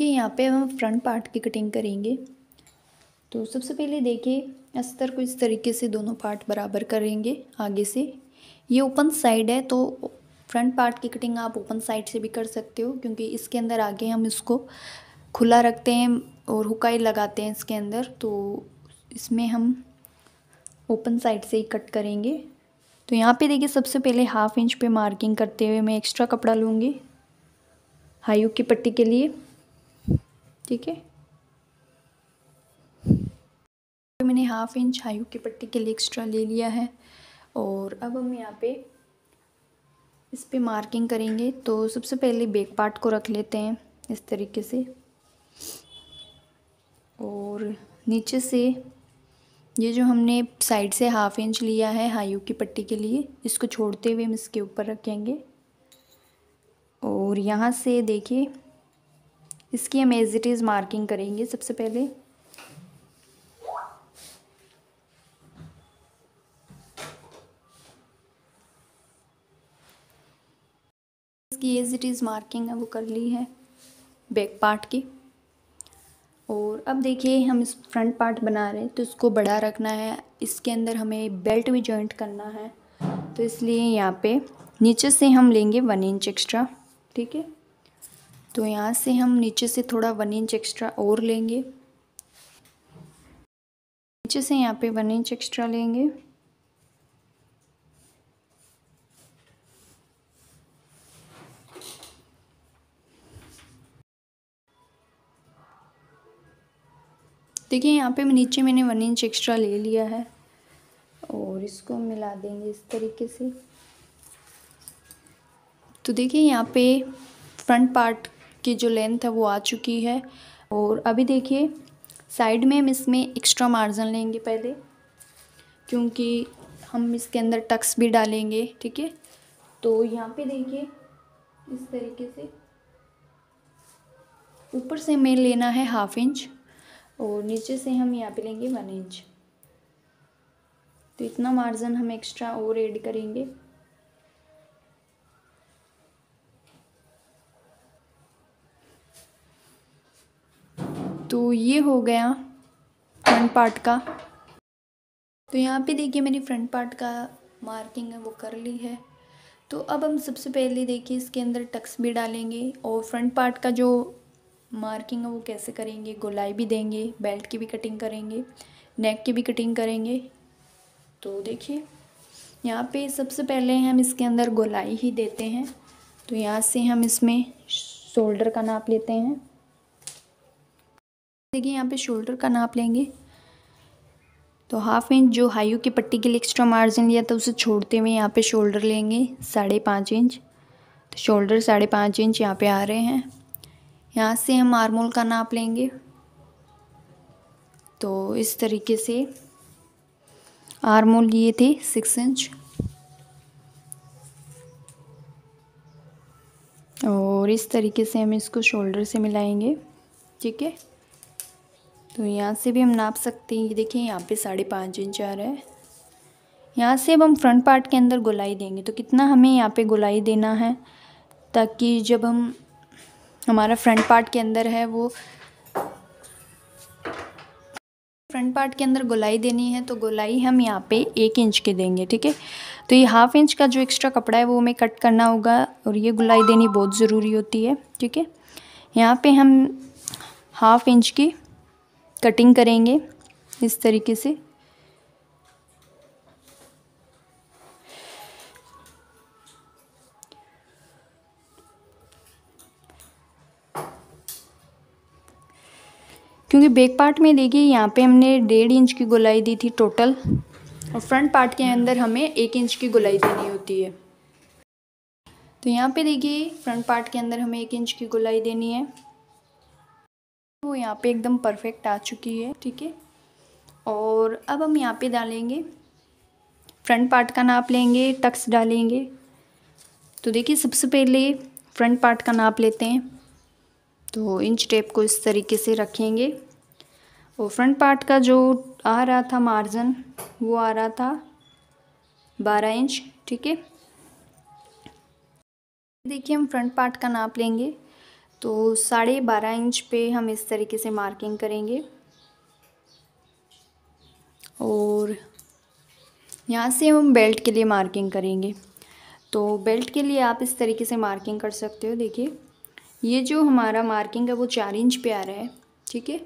कि यहाँ पे हम फ्रंट पार्ट की कटिंग करेंगे तो सबसे पहले देखिए अस्तर को इस तरीके से दोनों पार्ट बराबर करेंगे आगे से ये ओपन साइड है तो फ्रंट पार्ट की कटिंग आप ओपन साइड से भी कर सकते हो क्योंकि इसके अंदर आगे हम इसको खुला रखते हैं और हुकाई लगाते हैं इसके अंदर तो इसमें हम ओपन साइड से ही कट करेंगे तो यहाँ पे देखिए सबसे पहले हाफ इंच पे मार्किंग करते हुए मैं एक्स्ट्रा कपड़ा लूँगी हाई की पट्टी के लिए ठीक है तो मैंने हाफ इंच हाई की पट्टी के लिए एक्स्ट्रा ले लिया है और अब हम यहाँ पे इस पर मार्किंग करेंगे तो सबसे पहले बेक पार्ट को रख लेते हैं इस तरीके से और नीचे से ये जो हमने साइड से हाफ इंच लिया है हाइयू की पट्टी के लिए इसको छोड़ते हुए हम इसके ऊपर रखेंगे और यहाँ से देखिए इसकी हम एज इट इज़ मार्किंग करेंगे सबसे पहले इसकी एज इट इज़ मार्किंग है वो कर ली है बैक पार्ट की और अब देखिए हम इस फ्रंट पार्ट बना रहे हैं तो इसको बड़ा रखना है इसके अंदर हमें बेल्ट भी जॉइंट करना है तो इसलिए यहाँ पे नीचे से हम लेंगे वन इंच एक्स्ट्रा ठीक है तो यहाँ से हम नीचे से थोड़ा वन इंच एक्स्ट्रा और लेंगे नीचे से यहाँ पे वन इंच एक्स्ट्रा लेंगे देखिए यहाँ पे नीचे मैंने वन इंच एक्स्ट्रा ले लिया है और इसको मिला देंगे इस तरीके से तो देखिए यहाँ पे फ्रंट पार्ट की जो लेंथ है वो आ चुकी है और अभी देखिए साइड में हम इसमें एक्स्ट्रा मार्जिन लेंगे पहले क्योंकि हम इसके अंदर टक्स भी डालेंगे ठीक है तो यहाँ पे देखिए इस तरीके से ऊपर से हमें लेना है हाफ इंच और नीचे से हम यहाँ पे लेंगे वन इंच तो इतना मार्जिन हम एक्स्ट्रा और ऐड करेंगे तो ये हो गया फ्रंट पार्ट का तो यहाँ पे देखिए मैंने फ्रंट पार्ट का मार्किंग है वो कर ली है तो अब हम सबसे पहले देखिए इसके अंदर टक्स भी डालेंगे और फ्रंट पार्ट का जो मार्किंग है वो कैसे करेंगे गोलाई भी देंगे बेल्ट की भी कटिंग करेंगे नेक की भी कटिंग करेंगे तो देखिए यहाँ पे सबसे पहले हम इसके अंदर गोलाई ही देते हैं तो यहाँ से हम इसमें शोल्डर का नाप लेते हैं देखिए यहाँ पे शोल्डर का नाप लेंगे तो हाफ इंच जो हाइयों की पट्टी के लिए एक्स्ट्रा मार्जिन लिया था उसे छोड़ते हुए यहाँ पे शोल्डर लेंगे साढ़े पाँच इंच तो शोल्डर साढ़े पाँच इंच यहाँ पे आ रहे हैं यहाँ से हम आर्मोल का नाप लेंगे तो इस तरीके से आर्मोल लिए थे सिक्स इंच और इस तरीके से हम इसको शोल्डर से मिलाएंगे ठीक है तो यहाँ से भी हम नाप सकते हैं ये देखिए यहाँ पे साढ़े पाँच इंच आ रहा है यहाँ से अब हम फ्रंट पार्ट के अंदर गोलाई देंगे तो कितना हमें यहाँ पे गोलाई देना है ताकि जब हम हमारा फ्रंट पार्ट के अंदर है वो फ्रंट पार्ट के अंदर गोलाई देनी है तो गोलाई हम यहाँ पे एक इंच के देंगे ठीक है तो ये हाफ इंच का जो एक्स्ट्रा कपड़ा है वो हमें कट करना होगा और ये गोलाई देनी बहुत ज़रूरी होती है ठीक है यहाँ पे हम हाफ इंच की कटिंग करेंगे इस तरीके से क्योंकि बैक पार्ट में देखिए यहाँ पे हमने डेढ़ इंच की गोलाई दी थी टोटल और फ्रंट पार्ट के अंदर हमें एक इंच की गोलाई देनी होती है तो यहाँ पे देखिए फ्रंट पार्ट के अंदर हमें एक इंच की गोलाई देनी है वो तो यहाँ पे एकदम परफेक्ट आ चुकी है ठीक है और अब हम यहाँ पे डालेंगे फ्रंट पार्ट का नाप लेंगे टक्स डालेंगे तो देखिए सबसे पहले फ्रंट पार्ट का नाप लेते हैं तो इंच टेप को इस तरीके से रखेंगे और फ्रंट पार्ट का जो आ रहा था मार्जिन वो आ रहा था बारह इंच ठीक है देखिए हम फ्रंट पार्ट का नाप लेंगे तो साढ़े बारह इंच पे हम इस तरीके से मार्किंग करेंगे और यहाँ से हम बेल्ट के लिए मार्किंग करेंगे तो बेल्ट के लिए आप इस तरीके से मार्किंग कर सकते हो देखिए ये जो हमारा मार्किंग है वो चार इंच पे आ रहा है ठीक है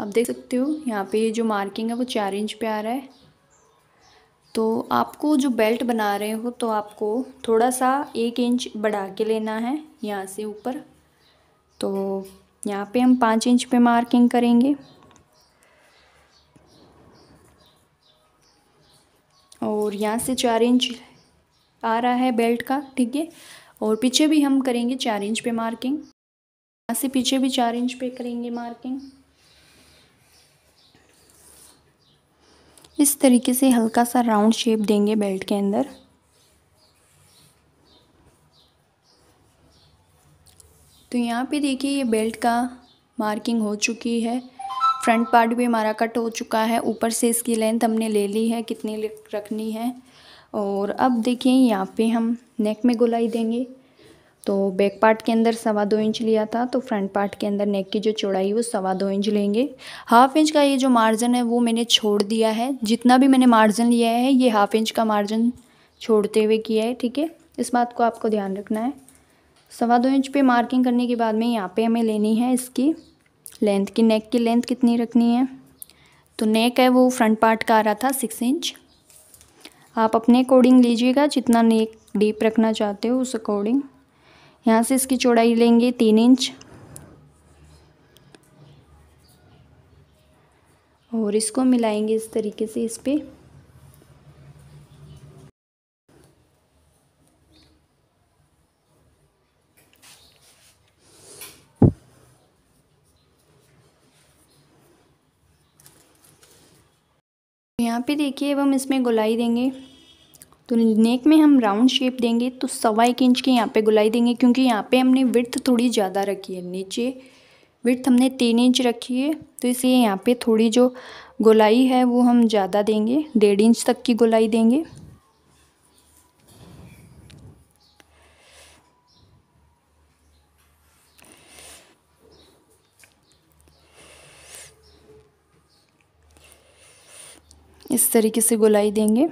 आप देख सकते हो यहाँ पे ये जो मार्किंग है वो चार इंच पे आ रहा है तो आपको जो बेल्ट बना रहे हो तो आपको थोड़ा सा एक इंच बढ़ा के लेना है यहाँ से ऊपर तो यहाँ पे हम पाँच इंच पे मार्किंग करेंगे और यहाँ से चार इंच आ रहा है बेल्ट का ठीक है और पीछे भी हम करेंगे चार इंच पे मार्किंग यहाँ से पीछे भी चार इंच पे करेंगे मार्किंग इस तरीके से हल्का सा राउंड शेप देंगे बेल्ट के अंदर तो यहाँ पे देखिए ये बेल्ट का मार्किंग हो चुकी है फ्रंट पार्ट भी हमारा कट हो चुका है ऊपर से इसकी लेंथ हमने ले ली है कितनी रखनी है और अब देखिए यहाँ पे हम नेक में गुलाई देंगे तो बैक पार्ट के अंदर सवा दो इंच लिया था तो फ्रंट पार्ट के अंदर नेक की जो चौड़ाई वो सवा दो इंच लेंगे हाफ इंच का ये जो मार्जिन है वो मैंने छोड़ दिया है जितना भी मैंने मार्जिन लिया है ये हाफ इंच का मार्जिन छोड़ते हुए किया है ठीक है इस बात को आपको ध्यान रखना है सवा दो इंच पे मार्किंग करने के बाद में यहाँ पे हमें लेनी है इसकी लेंथ की नेक की लेंथ कितनी रखनी है तो नेक है वो फ्रंट पार्ट का आ रहा था सिक्स इंच आप अपने अकॉर्डिंग लीजिएगा जितना नेक डीप रखना चाहते हो उस अकॉर्डिंग यहाँ से इसकी चौड़ाई लेंगे तीन इंच और इसको मिलाएंगे इस तरीके से इस पर यहाँ पे देखिए अब हम इसमें गुलाई देंगे तो नेक में हम राउंड शेप देंगे तो सवा एक इंच की यहाँ पे गुलाई देंगे क्योंकि यहाँ पे हमने विर्थ थोड़ी ज़्यादा रखी है नीचे विर्थ हमने तीन इंच रखी है तो इसलिए यहाँ पे थोड़ी जो गुलाई है वो हम ज़्यादा देंगे डेढ़ इंच तक की गुलाई देंगे इस तरीके से गुलाई देंगे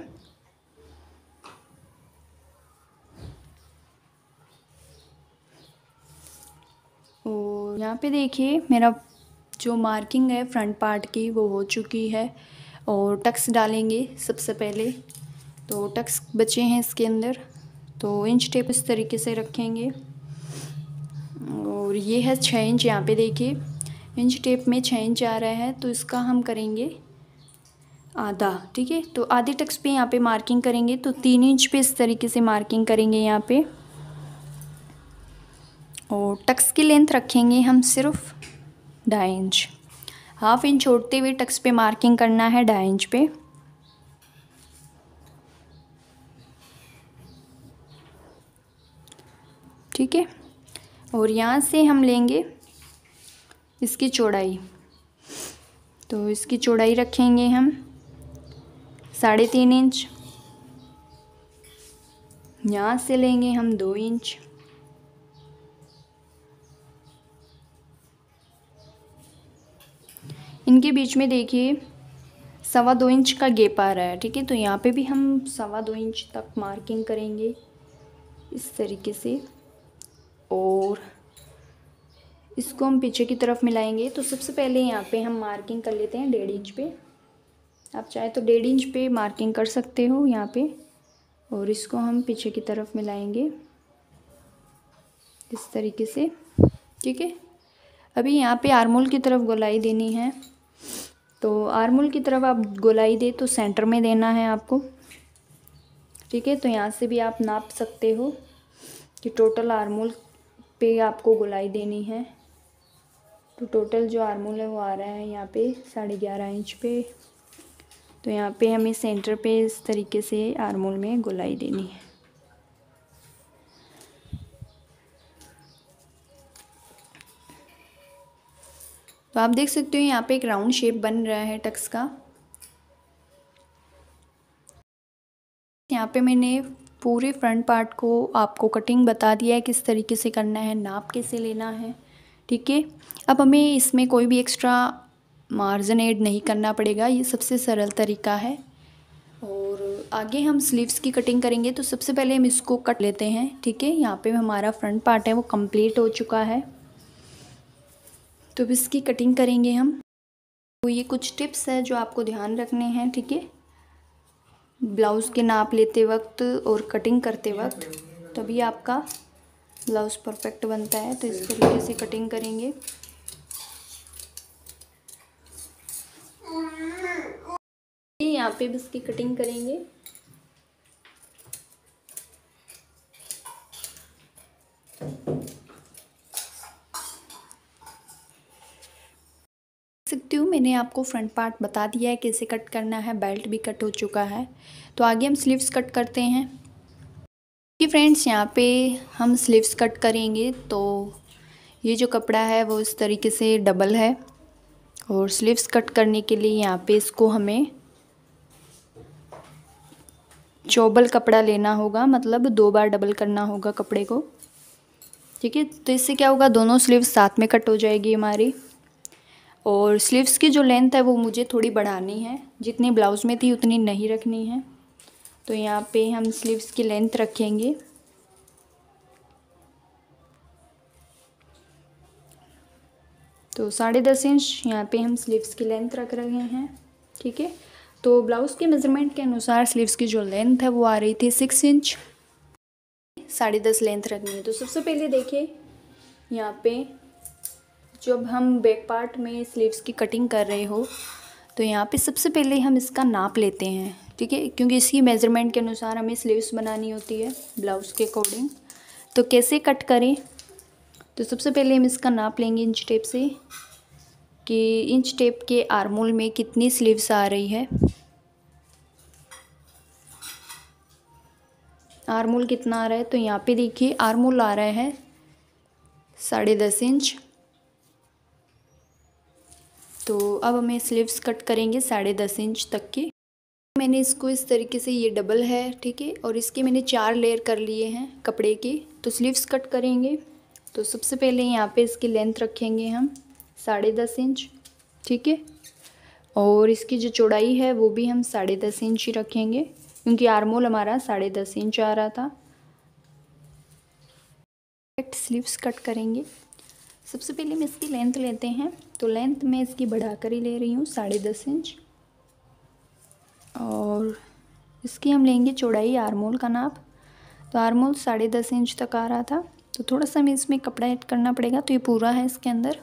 और यहाँ पे देखिए मेरा जो मार्किंग है फ्रंट पार्ट की वो हो चुकी है और टक्स डालेंगे सबसे पहले तो टक्स बचे हैं इसके अंदर तो इंच टेप इस तरीके से रखेंगे और ये है छः इंच यहाँ पे देखिए इंच टेप में छः इंच आ रहा है तो इसका हम करेंगे आधा ठीक है तो आधे टक्स पे यहाँ पे मार्किंग करेंगे तो तीन इंच पे इस तरीके से मार्किंग करेंगे यहाँ पे और टक्स की लेंथ रखेंगे हम सिर्फ ढाई इंच हाफ इंच छोड़ते हुए टक्स पे मार्किंग करना है ढाई इंच पे ठीक है और यहाँ से हम लेंगे इसकी चौड़ाई तो इसकी चौड़ाई रखेंगे हम साढ़े तीन इंच यहाँ से लेंगे हम दो इंच इनके बीच में देखिए सवा दो इंच का गेप आ रहा है ठीक है तो यहाँ पे भी हम सवा दो इंच तक मार्किंग करेंगे इस तरीके से और इसको हम पीछे की तरफ मिलाएंगे तो सबसे पहले यहाँ पे हम मार्किंग कर लेते हैं डेढ़ इंच पे आप चाहे तो डेढ़ इंच पे मार्किंग कर सकते हो यहाँ पे और इसको हम पीछे की तरफ मिलाएंगे इस तरीके से ठीक है अभी यहाँ पे आरमोल की तरफ गोलाई देनी है तो आरमोल की तरफ आप गोलाई दे तो सेंटर में देना है आपको ठीक है तो यहाँ से भी आप नाप सकते हो कि टोटल आरमोल पे आपको गोलाई देनी है तो टोटल जो आरमोल है वो आ रहा है यहाँ पे साढ़े ग्यारह इंच पे तो यहाँ पे हमें सेंटर पे इस तरीके से आरमोल में गोलाई देनी है तो आप देख सकते हो यहाँ पे एक राउंड शेप बन रहा है टक्स का यहाँ पे मैंने पूरे फ्रंट पार्ट को आपको कटिंग बता दिया है किस तरीके से करना है नाप कैसे लेना है ठीक है अब हमें इसमें कोई भी एक्स्ट्रा मार्जिन ऐड नहीं करना पड़ेगा ये सबसे सरल तरीका है और आगे हम स्लीव्स की कटिंग करेंगे तो सबसे पहले हम इसको कट लेते हैं ठीक है यहाँ पे हमारा फ्रंट पार्ट है वो कंप्लीट हो चुका है तो अब इसकी कटिंग करेंगे हम तो ये कुछ टिप्स है जो आपको ध्यान रखने हैं ठीक है ब्लाउज़ के नाप लेते वक्त और कटिंग करते वक्त तभी आपका ब्लाउज़ परफेक्ट बनता है तो इस तरीके से कटिंग करेंगे यहाँ पे भी इसकी कटिंग करेंगे सकती हूँ मैंने आपको फ्रंट पार्ट बता दिया है कैसे कट करना है बेल्ट भी कट हो चुका है तो आगे हम स्लीव्स कट करते हैं कि फ्रेंड्स यहाँ पे हम स्लीव्स कट करेंगे तो ये जो कपड़ा है वो इस तरीके से डबल है और स्लीव्स कट करने के लिए यहाँ पे इसको हमें चौबल कपड़ा लेना होगा मतलब दो बार डबल करना होगा कपड़े को ठीक है तो इससे क्या होगा दोनों स्लीव्स साथ में कट हो जाएगी हमारी और स्लीव्स की जो लेंथ है वो मुझे थोड़ी बढ़ानी है जितनी ब्लाउज़ में थी उतनी नहीं रखनी है तो यहाँ पे हम स्लीव्स की लेंथ रखेंगे तो साढ़े दस इंच यहाँ पे हम स्लीव्स की लेंथ रख रहे हैं ठीक है तो ब्लाउज़ के मेज़रमेंट के अनुसार स्लीव्स की जो लेंथ है वो आ रही थी सिक्स इंच साढ़े दस लेंथ रखनी है तो सबसे पहले देखिए यहाँ पे जब हम बैक पार्ट में स्लीव्स की कटिंग कर रहे हो तो यहाँ पे सबसे पहले हम इसका नाप लेते हैं ठीक है क्योंकि इसकी मेज़रमेंट के अनुसार हमें स्लीव्स बनानी होती है ब्लाउज़ के अकॉर्डिंग तो कैसे कट करें तो सबसे पहले हम इसका नाप लेंगे इंच टेप से कि इंच टेप के आर्मोल में कितनी स्लीव्स आ रही है आर्मोल कितना आ रहा है तो यहाँ पे देखिए आर्मोल आ रहा है साढ़े दस इंच तो अब हमें स्लीव्स कट करेंगे साढ़े दस इंच तक की मैंने इसको इस तरीके से ये डबल है ठीक है और इसके मैंने चार लेयर कर लिए हैं कपड़े के तो स्लीव्स कट करेंगे तो सबसे पहले यहाँ पे इसकी लेंथ रखेंगे हम साढ़े दस इंच ठीक है और इसकी जो चौड़ाई है वो भी हम साढ़े दस इंच ही रखेंगे क्योंकि आर्मोल हमारा साढ़े दस इंच आ रहा था कट स्लीव्स कट करेंगे सबसे पहले हम इसकी लेंथ लेते हैं तो लेंथ मैं इसकी बढ़ा कर ही ले रही हूँ साढ़े दस इंच और इसकी हम लेंगे चौड़ाई आरमोल का नाप तो आरमोल साढ़े दस इंच तक आ रहा था सो तो थोड़ा सा हमें इसमें कपड़ा ऐड करना पड़ेगा तो ये पूरा है इसके अंदर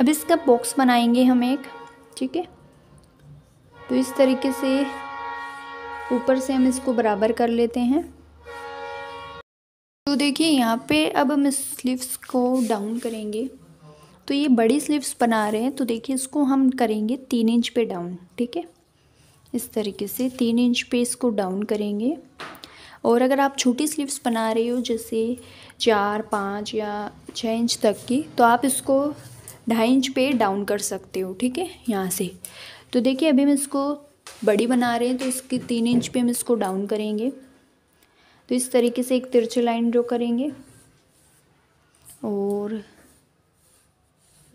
अब इसका बॉक्स बनाएंगे हम एक ठीक है तो इस तरीके से ऊपर से हम इसको बराबर कर लेते हैं तो देखिए यहाँ पे अब हम स्लीव्स को डाउन करेंगे तो ये बड़ी स्लीव्स बना रहे हैं तो देखिए इसको हम करेंगे तीन इंच पे डाउन ठीक है इस तरीके से तीन इंच पे इसको डाउन करेंगे और अगर आप छोटी स्लीव्स बना रहे हो जैसे चार पाँच या छः इंच तक की तो आप इसको ढाई इंच पे डाउन कर सकते हो ठीक है यहाँ से तो देखिए अभी हम इसको बड़ी बना रहे हैं तो इसके तीन इंच पे हम इसको डाउन करेंगे तो इस तरीके से एक तिरछे लाइन ड्रॉ करेंगे और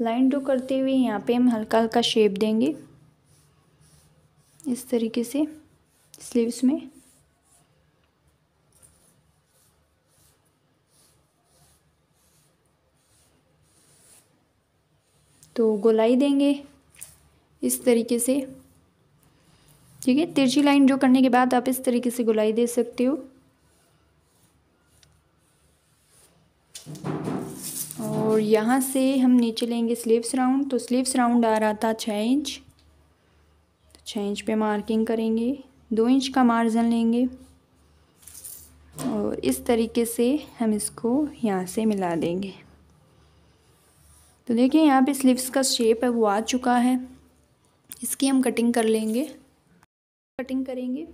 लाइन ड्रॉ करते हुए यहाँ पे हम हल्का हल्का शेप देंगे इस तरीके से स्लीव्स में तो गोलाई देंगे इस तरीके से ठीक है तिरछी लाइन जो करने के बाद आप इस तरीके से गोलाई दे सकते हो और यहाँ से हम नीचे लेंगे स्लीव्स राउंड तो स्लीव्स राउंड आ रहा था छः इंच तो छः इंच पे मार्किंग करेंगे दो इंच का मार्जिन लेंगे और इस तरीके से हम इसको यहाँ से मिला देंगे तो देखिए यहाँ पे स्लीव्स का शेप है वो आ चुका है इसकी हम कटिंग कर लेंगे कटिंग करेंगे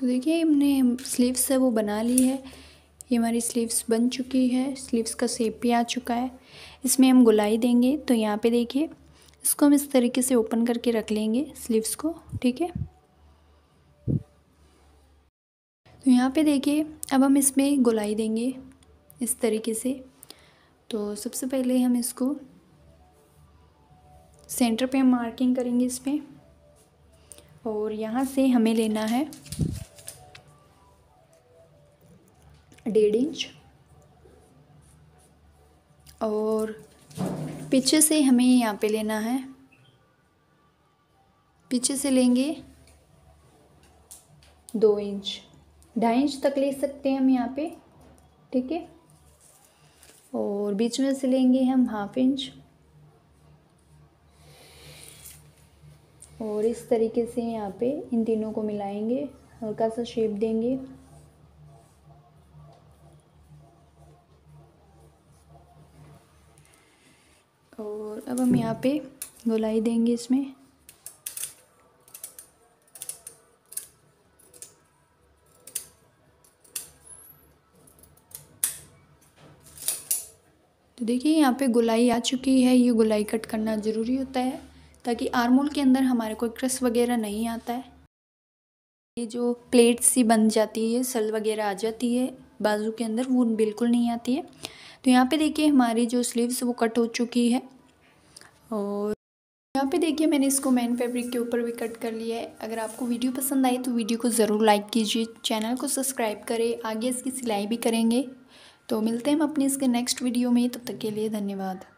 तो देखिए हमने स्लीव्स है वो बना ली है ये हमारी स्लीव्स बन चुकी है स्लीव्स का सेप भी आ चुका है इसमें हम गुलाई देंगे तो यहाँ पे देखिए इसको हम इस तरीके से ओपन करके रख लेंगे स्लीव्स को ठीक है तो यहाँ पे देखिए अब हम इसमें गुलाई देंगे इस तरीके से तो सबसे पहले हम इसको सेंटर पे हम मार्किंग करेंगे इसमें और यहाँ से हमें लेना है डेढ़ इंच और पीछे से हमें यहाँ पे लेना है पीछे से लेंगे दो इंच ढाई इंच तक ले सकते हैं हम यहाँ पे ठीक है और बीच में से लेंगे हम हाफ इंच और इस तरीके से यहाँ पे इन तीनों को मिलाएंगे हल्का सा शेप देंगे अब हम यहाँ पे गोलाई देंगे इसमें तो देखिए यहाँ पे गोलाई आ चुकी है ये गोलाई कट करना ज़रूरी होता है ताकि आरमोल के अंदर हमारे कोई क्रस वगैरह नहीं आता है ये जो प्लेट सी बन जाती है सल वगैरह आ जाती है बाजू के अंदर वो बिल्कुल नहीं आती है तो यहाँ पे देखिए हमारी जो स्लीव्स वो कट हो चुकी है और यहाँ पे देखिए मैंने इसको मेन फैब्रिक के ऊपर भी कट कर लिया है अगर आपको वीडियो पसंद आई तो वीडियो को ज़रूर लाइक कीजिए चैनल को सब्सक्राइब करें आगे इसकी सिलाई भी करेंगे तो मिलते हैं हम अपने इसके नेक्स्ट वीडियो में तब तो तक के लिए धन्यवाद